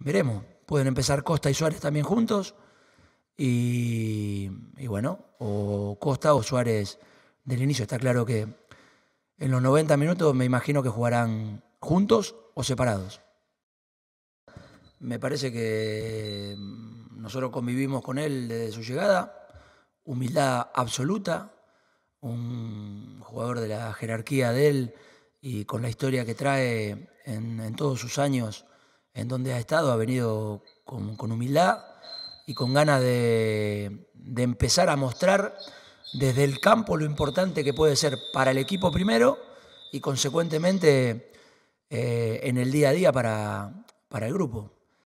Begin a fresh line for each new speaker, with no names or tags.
Veremos. Pueden empezar Costa y Suárez también juntos. Y, bueno, o Costa o Suárez del inicio. Está claro que en los 90 minutos me imagino que jugarán juntos o separados. Me parece que mm, nosotros convivimos con él desde su llegada. Humildad absoluta. Un jugador de la jerarquía de él y con la historia que trae en todos sus años en donde ha estado, ha venido con, humildad y con ganas de, empezar a mostrar desde el campo lo importante que puede ser para el equipo primero y consecuentemente eh, en el día a día para el grupo.